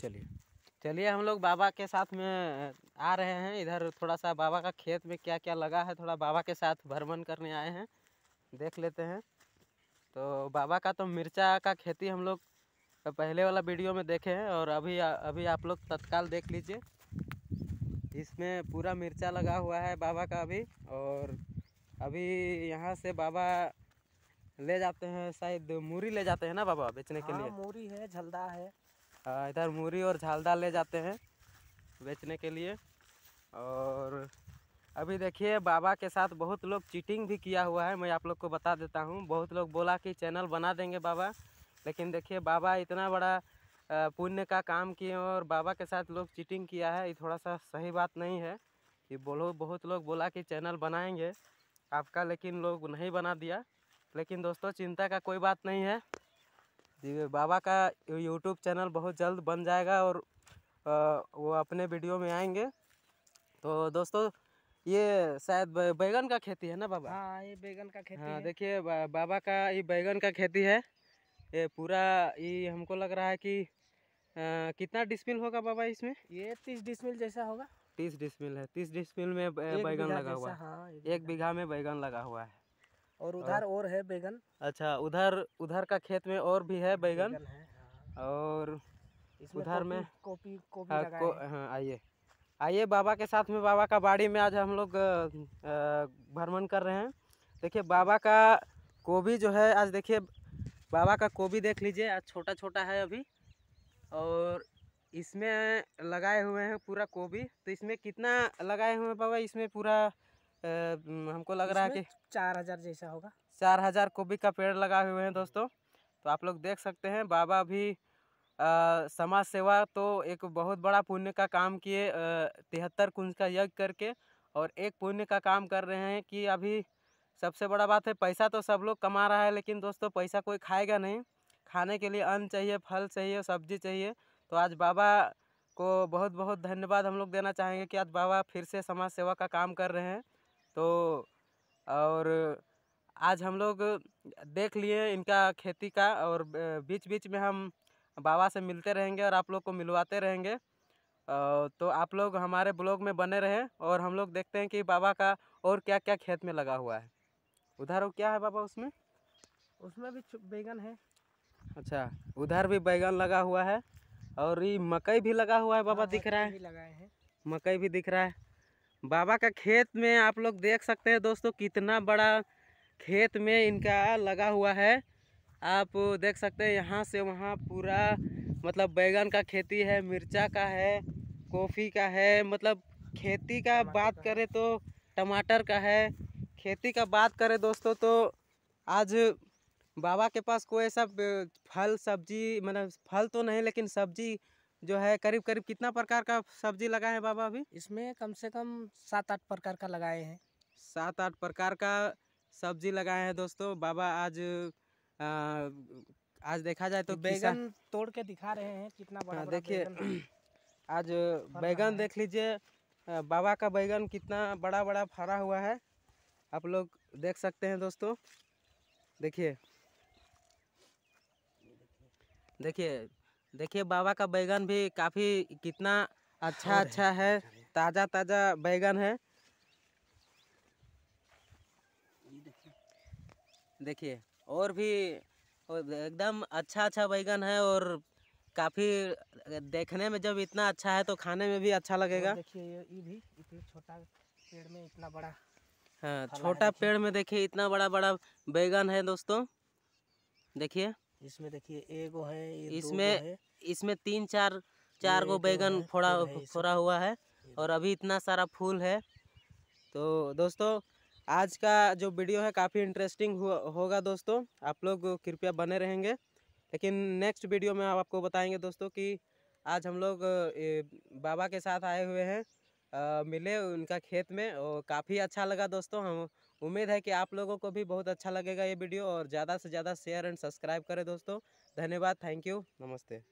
चलिए चलिए हम लोग बाबा के साथ में आ रहे हैं इधर थोड़ा सा बाबा का खेत में क्या क्या लगा है थोड़ा बाबा के साथ भ्रमण करने आए हैं देख लेते हैं तो बाबा का तो मिर्चा का खेती हम लोग पहले वाला वीडियो में देखे हैं और अभी अभी आप लोग तत्काल देख लीजिए इसमें पूरा मिर्चा लगा हुआ है बाबा का अभी और अभी यहाँ से बाबा ले जाते हैं शायद मूरी ले जाते हैं ना बाबा बेचने हाँ, के लिए मूरी है झलदा है इधर मूरी और झालदा ले जाते हैं बेचने के लिए और अभी देखिए बाबा के साथ बहुत लोग चीटिंग भी किया हुआ है मैं आप लोग को बता देता हूँ बहुत लोग बोला कि चैनल बना देंगे बाबा लेकिन देखिए बाबा इतना बड़ा पुण्य का काम किए और बाबा के साथ लोग चीटिंग किया है ये थोड़ा सा सही बात नहीं है कि बोलो बहुत लोग बोला कि चैनल बनाएंगे आपका लेकिन लोग नहीं बना दिया लेकिन दोस्तों चिंता का कोई बात नहीं है जी बाबा का यूट्यूब चैनल बहुत जल्द बन जाएगा और वो अपने वीडियो में आएंगे तो दोस्तों ये शायद बैगन का खेती है ना बाबा हाँ ये बैगन का खेती हाँ देखिए बा, बाबा का ये बैगन का खेती है ये पूरा ये हमको लग रहा है कि आ, कितना डिस्मिल होगा बाबा इसमें ये तीस डिस्मिल जैसा होगा तीस डिस्मिल है तीस डिस्मिल में बैगन लगा हुआ है हाँ, एक बीघा में बैगन लगा हुआ है और उधर और है बैगन अच्छा उधर उधर का खेत में और भी है बैगन, हाँ। और उधर में कॉपी कॉपी हाँ, हाँ, आइए आइए बाबा के साथ में बाबा का बाड़ी में आज हम लोग भ्रमण कर रहे हैं देखिए बाबा का गोभी जो है आज देखिए बाबा का गोभी देख लीजिए आज छोटा छोटा है अभी और इसमें लगाए हुए हैं पूरा गोभी तो इसमें कितना लगाए हुए हैं बाबा इसमें पूरा हमको लग रहा है कि चार हज़ार जैसा होगा चार हज़ार कोबी का पेड़ लगाए हुए हैं दोस्तों तो आप लोग देख सकते हैं बाबा भी समाज सेवा तो एक बहुत बड़ा पुण्य का काम किए तिहत्तर कुंज का यज्ञ करके और एक पुण्य का काम कर रहे हैं कि अभी सबसे बड़ा बात है पैसा तो सब लोग कमा रहा है लेकिन दोस्तों पैसा कोई खाएगा नहीं खाने के लिए अन्न चाहिए फल चाहिए सब्जी चाहिए तो आज बाबा को बहुत बहुत धन्यवाद हम लोग देना चाहेंगे कि आज बाबा फिर से समाज सेवा का काम कर रहे हैं तो और आज हम लोग देख लिए इनका खेती का और बीच बीच में हम बाबा से मिलते रहेंगे और आप लोग को मिलवाते रहेंगे तो आप लोग हमारे ब्लॉग में बने रहें और हम लोग देखते हैं कि बाबा का और क्या क्या खेत में लगा हुआ है उधर वो क्या है बाबा उसमें उसमें भी बैगन है अच्छा उधर भी बैगन लगा हुआ है और ये मकई भी लगा हुआ है बाबा हाँ, दिख रहा है लगाए हैं मकई भी दिख रहा है बाबा का खेत में आप लोग देख सकते हैं दोस्तों कितना बड़ा खेत में इनका लगा हुआ है आप देख सकते हैं यहाँ से वहाँ पूरा मतलब बैगन का खेती है मिर्चा का है कॉफ़ी का है मतलब खेती का बात करें तो टमाटर का है खेती का बात करें दोस्तों तो आज बाबा के पास कोई ऐसा फल सब्जी मतलब फल तो नहीं लेकिन सब्जी जो है करीब करीब कितना प्रकार का सब्जी लगाए हैं बाबा अभी इसमें कम से कम सात आठ प्रकार का लगाए हैं सात आठ प्रकार का सब्जी लगाए हैं दोस्तों बाबा आज आ, आज देखा जाए तो बैगन तोड़ के दिखा रहे हैं कितना बड़ा हाँ, देखिए आज बैगन देख लीजिए बाबा का बैगन कितना बड़ा बड़ा फरा हुआ है आप लोग देख सकते हैं दोस्तों देखिए देखिए देखिए बाबा का बैगन भी काफ़ी कितना अच्छा अच्छा है ताज़ा ताज़ा बैगन है देखिए और भी एकदम अच्छा अच्छा बैगन है और काफ़ी देखने में जब इतना अच्छा है तो खाने में भी अच्छा लगेगा देखिए ये भी इतने छोटा पेड़ में इतना बड़ा हाँ छोटा पेड़ में देखिए इतना बड़ा बड़ा बैगन है दोस्तों देखिए इसमें देखिए एगो है इसमें इसमें तीन चार चार गो बैगन फोड़ा फोड़ा हुआ है और अभी इतना सारा फूल है तो दोस्तों आज का जो वीडियो है काफ़ी इंटरेस्टिंग होगा दोस्तों आप लोग कृपया बने रहेंगे लेकिन नेक्स्ट वीडियो में आप आपको बताएंगे दोस्तों कि आज हम लोग बाबा के साथ आए हुए हैं मिले उनका खेत में और काफ़ी अच्छा लगा दोस्तों हम उम्मीद है कि आप लोगों को भी बहुत अच्छा लगेगा ये वीडियो और ज़्यादा से ज़्यादा शेयर एंड सब्सक्राइब करें दोस्तों धन्यवाद थैंक यू नमस्ते